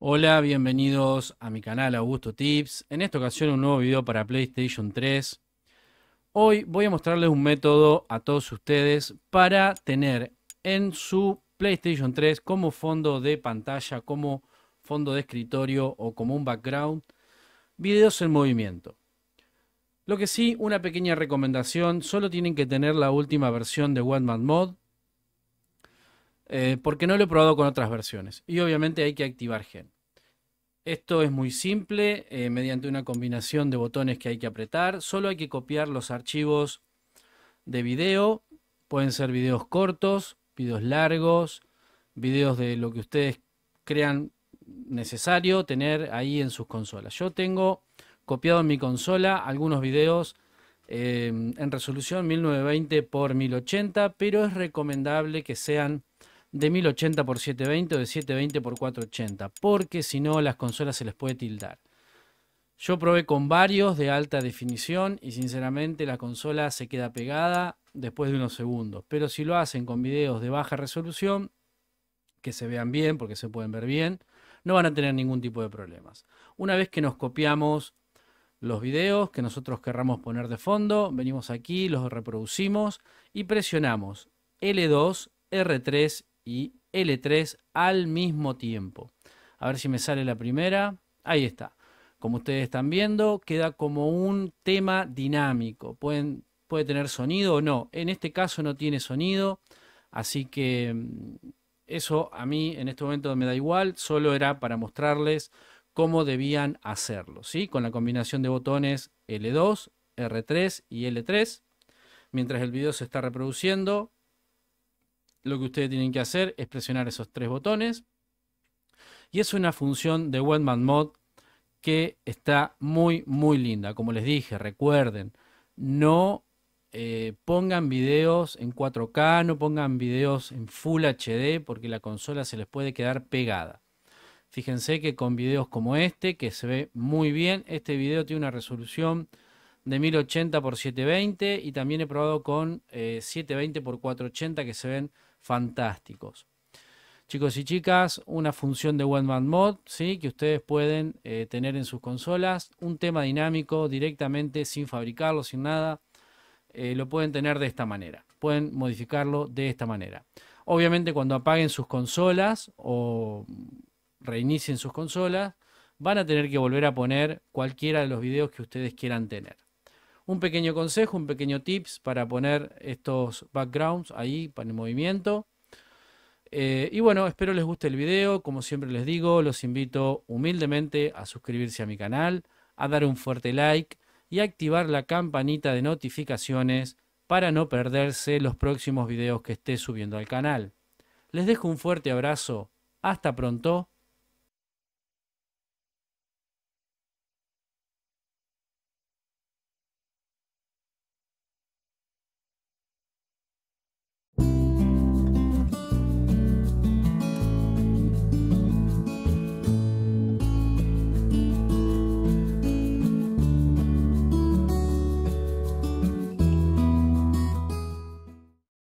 Hola, bienvenidos a mi canal Augusto Tips. En esta ocasión un nuevo video para PlayStation 3. Hoy voy a mostrarles un método a todos ustedes para tener en su PlayStation 3 como fondo de pantalla, como fondo de escritorio o como un background, videos en movimiento. Lo que sí, una pequeña recomendación, solo tienen que tener la última versión de Man Mod eh, porque no lo he probado con otras versiones. Y obviamente hay que activar gen. Esto es muy simple, eh, mediante una combinación de botones que hay que apretar. Solo hay que copiar los archivos de video. Pueden ser videos cortos, videos largos, videos de lo que ustedes crean necesario tener ahí en sus consolas. Yo tengo copiado en mi consola algunos videos eh, en resolución 1920 x 1080, pero es recomendable que sean de 1080 por 720 o de 720 por 480, porque si no las consolas se les puede tildar. Yo probé con varios de alta definición y sinceramente la consola se queda pegada después de unos segundos. Pero si lo hacen con videos de baja resolución, que se vean bien porque se pueden ver bien, no van a tener ningún tipo de problemas. Una vez que nos copiamos los videos que nosotros querramos poner de fondo, venimos aquí, los reproducimos y presionamos L2, R3 y L3 al mismo tiempo. A ver si me sale la primera. Ahí está. Como ustedes están viendo, queda como un tema dinámico. Pueden, puede tener sonido o no. En este caso no tiene sonido, así que mm, eso a mí en este momento me da igual. Solo era para mostrarles cómo debían hacerlo, ¿sí? Con la combinación de botones L2, R3 y L3. Mientras el video se está reproduciendo, lo que ustedes tienen que hacer es presionar esos tres botones. Y es una función de Webman Mod que está muy, muy linda. Como les dije, recuerden, no eh, pongan videos en 4K, no pongan videos en Full HD porque la consola se les puede quedar pegada. Fíjense que con videos como este, que se ve muy bien, este video tiene una resolución de 1080 x 720 y también he probado con 720 x 480 que se ven fantásticos. Chicos y chicas, una función de One Man Mod ¿sí? que ustedes pueden eh, tener en sus consolas, un tema dinámico directamente sin fabricarlo, sin nada, eh, lo pueden tener de esta manera, pueden modificarlo de esta manera. Obviamente cuando apaguen sus consolas o reinicien sus consolas, van a tener que volver a poner cualquiera de los videos que ustedes quieran tener un pequeño consejo, un pequeño tips para poner estos backgrounds ahí para el movimiento. Eh, y bueno, espero les guste el video. Como siempre les digo, los invito humildemente a suscribirse a mi canal, a dar un fuerte like y a activar la campanita de notificaciones para no perderse los próximos videos que esté subiendo al canal. Les dejo un fuerte abrazo. Hasta pronto